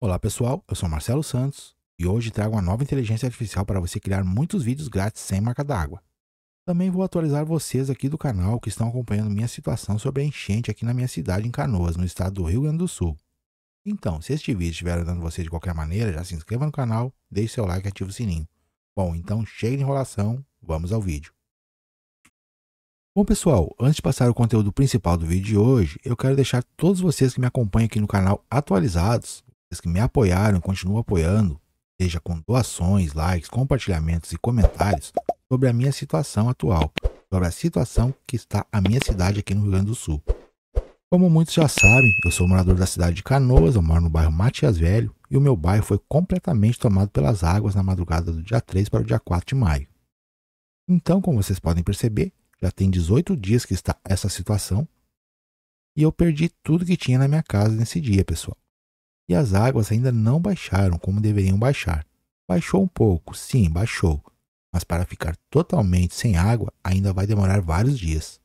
Olá pessoal, eu sou Marcelo Santos e hoje trago uma nova inteligência artificial para você criar muitos vídeos grátis sem marca d'água. Também vou atualizar vocês aqui do canal que estão acompanhando minha situação sobre a enchente aqui na minha cidade em Canoas, no estado do Rio Grande do Sul. Então, se este vídeo estiver ajudando você de qualquer maneira, já se inscreva no canal, deixe seu like e ative o sininho. Bom, então chega de enrolação, vamos ao vídeo. Bom pessoal, antes de passar o conteúdo principal do vídeo de hoje, eu quero deixar todos vocês que me acompanham aqui no canal atualizados que me apoiaram e continuam apoiando, seja com doações, likes, compartilhamentos e comentários sobre a minha situação atual, sobre a situação que está a minha cidade aqui no Rio Grande do Sul. Como muitos já sabem, eu sou morador da cidade de Canoas, eu moro no bairro Matias Velho, e o meu bairro foi completamente tomado pelas águas na madrugada do dia 3 para o dia 4 de maio. Então, como vocês podem perceber, já tem 18 dias que está essa situação, e eu perdi tudo que tinha na minha casa nesse dia, pessoal e as águas ainda não baixaram como deveriam baixar. Baixou um pouco, sim, baixou, mas para ficar totalmente sem água ainda vai demorar vários dias.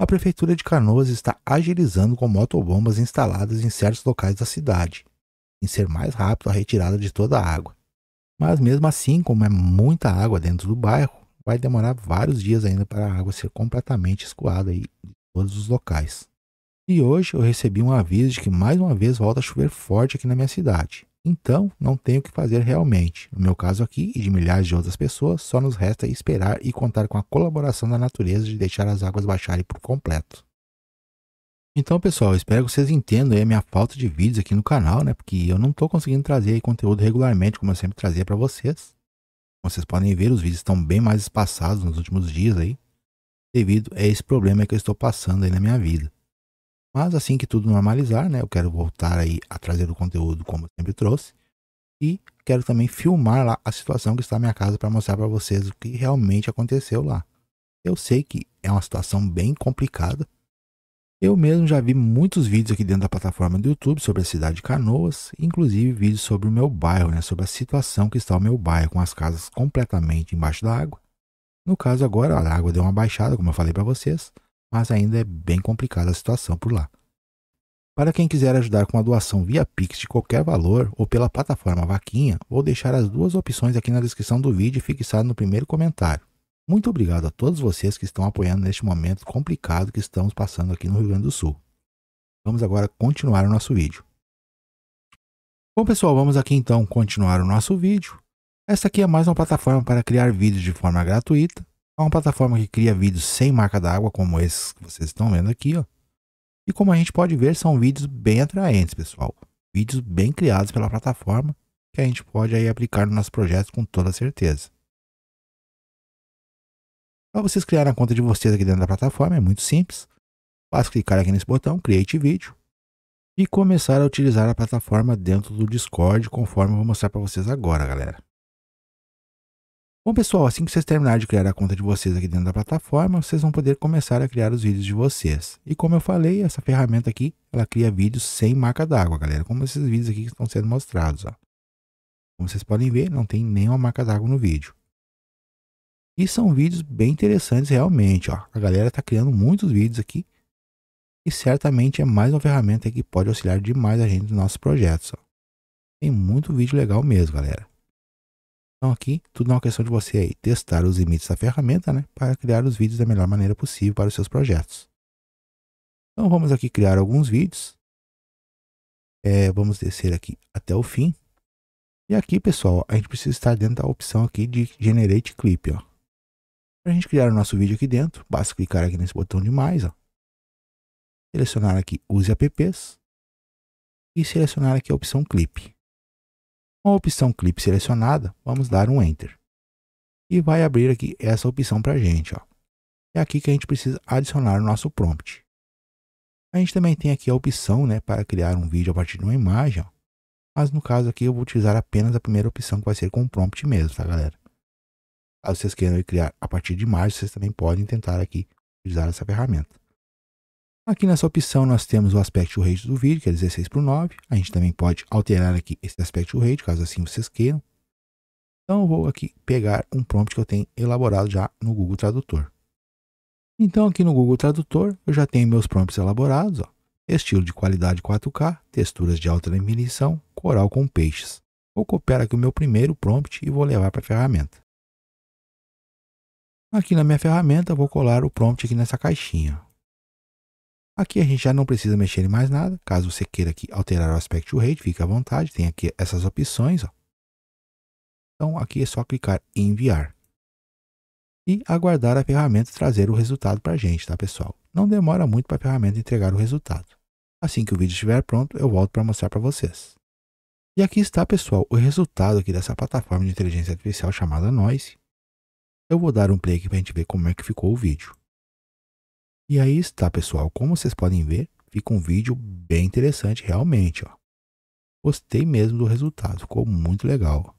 A prefeitura de Canoas está agilizando com motobombas instaladas em certos locais da cidade, em ser mais rápido a retirada de toda a água. Mas mesmo assim, como é muita água dentro do bairro, vai demorar vários dias ainda para a água ser completamente escoada de todos os locais. E hoje eu recebi um aviso de que mais uma vez volta a chover forte aqui na minha cidade. Então, não tenho o que fazer realmente. No meu caso aqui e de milhares de outras pessoas, só nos resta esperar e contar com a colaboração da natureza de deixar as águas baixarem por completo. Então, pessoal, espero que vocês entendam a minha falta de vídeos aqui no canal, né? Porque eu não estou conseguindo trazer conteúdo regularmente, como eu sempre trazia para vocês. Como vocês podem ver, os vídeos estão bem mais espaçados nos últimos dias aí, devido a esse problema que eu estou passando aí na minha vida. Mas assim que tudo normalizar, né, eu quero voltar aí a trazer o conteúdo como eu sempre trouxe e quero também filmar lá a situação que está na minha casa para mostrar para vocês o que realmente aconteceu lá. Eu sei que é uma situação bem complicada. Eu mesmo já vi muitos vídeos aqui dentro da plataforma do YouTube sobre a cidade de Canoas, inclusive vídeos sobre o meu bairro, né, sobre a situação que está o meu bairro com as casas completamente embaixo da água. No caso agora, a água deu uma baixada, como eu falei para vocês mas ainda é bem complicada a situação por lá. Para quem quiser ajudar com a doação via Pix de qualquer valor ou pela plataforma Vaquinha, vou deixar as duas opções aqui na descrição do vídeo e fixado no primeiro comentário. Muito obrigado a todos vocês que estão apoiando neste momento complicado que estamos passando aqui no Rio Grande do Sul. Vamos agora continuar o nosso vídeo. Bom pessoal, vamos aqui então continuar o nosso vídeo. Essa aqui é mais uma plataforma para criar vídeos de forma gratuita uma plataforma que cria vídeos sem marca d'água, como esses que vocês estão vendo aqui, ó. E como a gente pode ver, são vídeos bem atraentes, pessoal. Vídeos bem criados pela plataforma que a gente pode aí aplicar nos nossos projetos com toda certeza. Para vocês criarem a conta de vocês aqui dentro da plataforma, é muito simples. Basta clicar aqui nesse botão Create Vídeo e começar a utilizar a plataforma dentro do Discord, conforme eu vou mostrar para vocês agora, galera. Bom pessoal, assim que vocês terminarem de criar a conta de vocês aqui dentro da plataforma, vocês vão poder começar a criar os vídeos de vocês. E como eu falei, essa ferramenta aqui, ela cria vídeos sem marca d'água, galera, como esses vídeos aqui que estão sendo mostrados. Ó. Como vocês podem ver, não tem nenhuma marca d'água no vídeo. E são vídeos bem interessantes realmente, ó. a galera está criando muitos vídeos aqui. E certamente é mais uma ferramenta que pode auxiliar demais a gente nos nossos projetos. Ó. Tem muito vídeo legal mesmo, galera. Então aqui, tudo é uma questão de você aí testar os limites da ferramenta, né, para criar os vídeos da melhor maneira possível para os seus projetos. Então vamos aqui criar alguns vídeos. É, vamos descer aqui até o fim. E aqui, pessoal, a gente precisa estar dentro da opção aqui de Generate Clip, ó. Para a gente criar o nosso vídeo aqui dentro, basta clicar aqui nesse botão de mais, ó. Selecionar aqui Use Apps. E selecionar aqui a opção Clip. Com a opção clipe selecionada, vamos dar um Enter. E vai abrir aqui essa opção para a gente. Ó. É aqui que a gente precisa adicionar o nosso prompt. A gente também tem aqui a opção né, para criar um vídeo a partir de uma imagem. Ó. Mas no caso aqui eu vou utilizar apenas a primeira opção que vai ser com o prompt mesmo, tá galera? Caso vocês queiram criar a partir de imagem vocês também podem tentar aqui utilizar essa ferramenta. Aqui nessa opção nós temos o aspecto rate do vídeo, que é 16 por 9. A gente também pode alterar aqui esse aspecto rate, caso assim vocês queiram. Então eu vou aqui pegar um prompt que eu tenho elaborado já no Google Tradutor. Então aqui no Google Tradutor eu já tenho meus prompts elaborados. Ó. Estilo de qualidade 4K, texturas de alta definição, coral com peixes. Vou copiar aqui o meu primeiro prompt e vou levar para a ferramenta. Aqui na minha ferramenta vou colar o prompt aqui nessa caixinha. Aqui a gente já não precisa mexer em mais nada. Caso você queira aqui alterar o aspect rate, fique à vontade. Tem aqui essas opções. Ó. Então aqui é só clicar em enviar. E aguardar a ferramenta trazer o resultado para a gente, tá pessoal? Não demora muito para a ferramenta entregar o resultado. Assim que o vídeo estiver pronto, eu volto para mostrar para vocês. E aqui está, pessoal, o resultado aqui dessa plataforma de inteligência artificial chamada Noise. Eu vou dar um play aqui para a gente ver como é que ficou o vídeo. E aí está, pessoal. Como vocês podem ver, fica um vídeo bem interessante realmente. Ó. Gostei mesmo do resultado, ficou muito legal.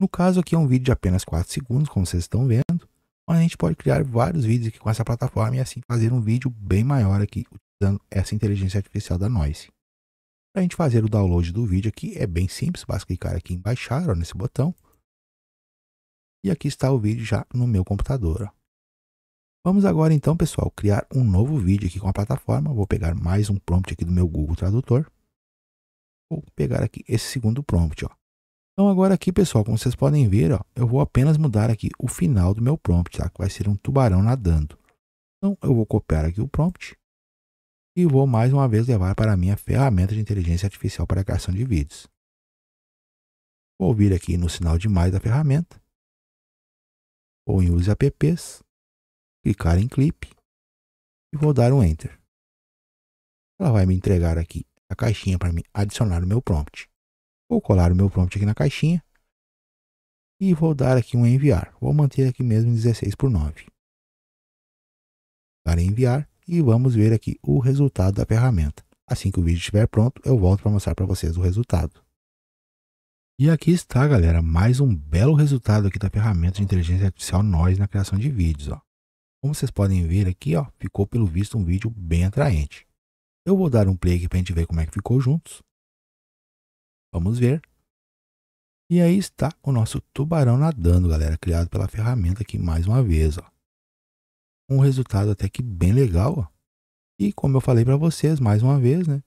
No caso aqui é um vídeo de apenas 4 segundos, como vocês estão vendo. Mas a gente pode criar vários vídeos aqui com essa plataforma e assim fazer um vídeo bem maior aqui, utilizando essa inteligência artificial da Noise. Para a gente fazer o download do vídeo aqui é bem simples, basta clicar aqui em baixar, ó, nesse botão. E aqui está o vídeo já no meu computador. Ó. Vamos agora então, pessoal, criar um novo vídeo aqui com a plataforma. Vou pegar mais um prompt aqui do meu Google Tradutor. Vou pegar aqui esse segundo prompt, ó. Então agora aqui, pessoal, como vocês podem ver, ó, eu vou apenas mudar aqui o final do meu prompt, tá? Que vai ser um tubarão nadando. Então eu vou copiar aqui o prompt e vou mais uma vez levar para a minha ferramenta de inteligência artificial para criação de vídeos. Vou vir aqui no sinal de mais da ferramenta ou em Use Apps clicar em clipe e vou dar um enter. Ela vai me entregar aqui a caixinha para mim adicionar o meu prompt. Vou colar o meu prompt aqui na caixinha e vou dar aqui um enviar. Vou manter aqui mesmo 16 por 9. Dar enviar e vamos ver aqui o resultado da ferramenta. Assim que o vídeo estiver pronto, eu volto para mostrar para vocês o resultado. E aqui está, galera, mais um belo resultado aqui da ferramenta de inteligência artificial nós na criação de vídeos. Ó. Como vocês podem ver aqui, ó, ficou pelo visto um vídeo bem atraente. Eu vou dar um play aqui para a gente ver como é que ficou juntos. Vamos ver. E aí está o nosso tubarão nadando, galera, criado pela ferramenta aqui mais uma vez, ó. Um resultado até que bem legal, ó. E como eu falei para vocês mais uma vez, né?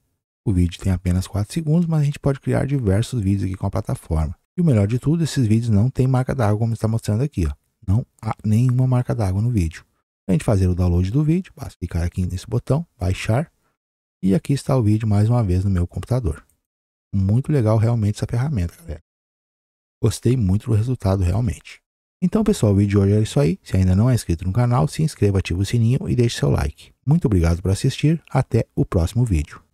O vídeo tem apenas 4 segundos, mas a gente pode criar diversos vídeos aqui com a plataforma. E o melhor de tudo, esses vídeos não tem marca d'água como está mostrando aqui, ó. Não há nenhuma marca d'água no vídeo. A gente fazer o download do vídeo, basta clicar aqui nesse botão, baixar. E aqui está o vídeo mais uma vez no meu computador. Muito legal realmente essa ferramenta, galera. Gostei muito do resultado realmente. Então pessoal, o vídeo de hoje era é isso aí. Se ainda não é inscrito no canal, se inscreva, ative o sininho e deixe seu like. Muito obrigado por assistir, até o próximo vídeo.